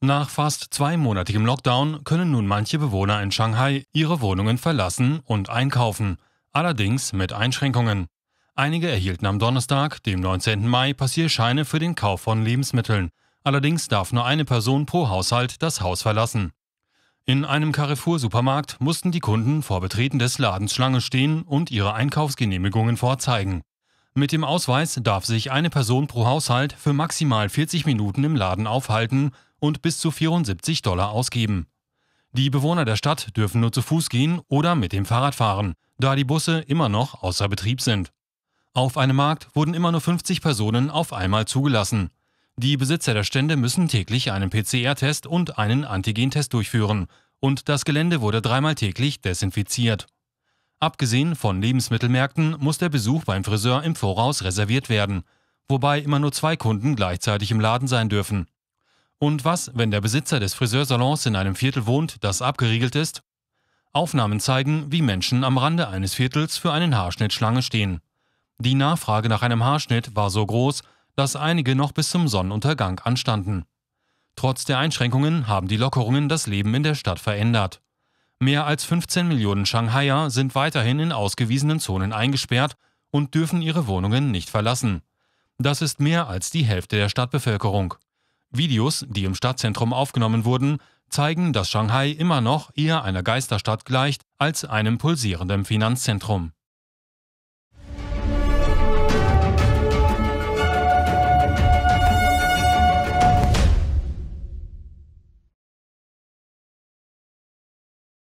Nach fast zweimonatigem Lockdown können nun manche Bewohner in Shanghai ihre Wohnungen verlassen und einkaufen, allerdings mit Einschränkungen. Einige erhielten am Donnerstag, dem 19. Mai, Passierscheine für den Kauf von Lebensmitteln. Allerdings darf nur eine Person pro Haushalt das Haus verlassen. In einem Carrefour-Supermarkt mussten die Kunden vor Betreten des Ladens Schlange stehen und ihre Einkaufsgenehmigungen vorzeigen. Mit dem Ausweis darf sich eine Person pro Haushalt für maximal 40 Minuten im Laden aufhalten und bis zu 74 Dollar ausgeben. Die Bewohner der Stadt dürfen nur zu Fuß gehen oder mit dem Fahrrad fahren, da die Busse immer noch außer Betrieb sind. Auf einem Markt wurden immer nur 50 Personen auf einmal zugelassen. Die Besitzer der Stände müssen täglich einen PCR-Test und einen Antigentest durchführen, und das Gelände wurde dreimal täglich desinfiziert. Abgesehen von Lebensmittelmärkten muss der Besuch beim Friseur im Voraus reserviert werden, wobei immer nur zwei Kunden gleichzeitig im Laden sein dürfen. Und was, wenn der Besitzer des Friseursalons in einem Viertel wohnt, das abgeriegelt ist? Aufnahmen zeigen, wie Menschen am Rande eines Viertels für einen Haarschnitt Schlange stehen. Die Nachfrage nach einem Haarschnitt war so groß, dass einige noch bis zum Sonnenuntergang anstanden. Trotz der Einschränkungen haben die Lockerungen das Leben in der Stadt verändert. Mehr als 15 Millionen Shanghaier sind weiterhin in ausgewiesenen Zonen eingesperrt und dürfen ihre Wohnungen nicht verlassen. Das ist mehr als die Hälfte der Stadtbevölkerung. Videos, die im Stadtzentrum aufgenommen wurden, zeigen, dass Shanghai immer noch eher einer Geisterstadt gleicht als einem pulsierenden Finanzzentrum.